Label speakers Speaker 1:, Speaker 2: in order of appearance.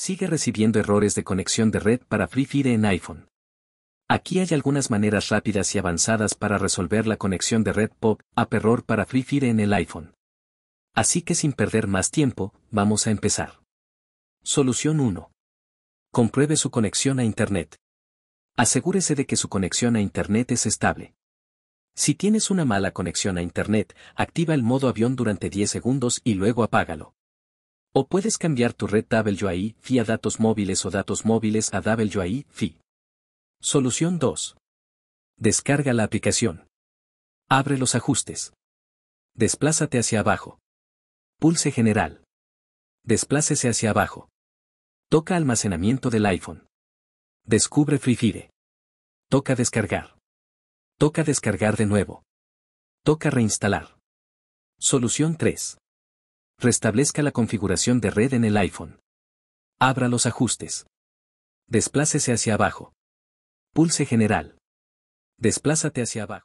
Speaker 1: sigue recibiendo errores de conexión de red para Free Fire en iPhone. Aquí hay algunas maneras rápidas y avanzadas para resolver la conexión de red POP a error para Free Fire en el iPhone. Así que sin perder más tiempo, vamos a empezar. Solución 1. Compruebe su conexión a Internet. Asegúrese de que su conexión a Internet es estable. Si tienes una mala conexión a Internet, activa el modo avión durante 10 segundos y luego apágalo. O puedes cambiar tu red WI FI a datos móviles o datos móviles a WI FI. Solución 2. Descarga la aplicación. Abre los ajustes. Desplázate hacia abajo. Pulse General. Desplácese hacia abajo. Toca Almacenamiento del iPhone. Descubre FreeFire. Toca Descargar. Toca Descargar de nuevo. Toca Reinstalar. Solución 3. Restablezca la configuración de red en el iPhone. Abra los ajustes. Desplácese hacia abajo. Pulse General.
Speaker 2: Desplázate hacia abajo.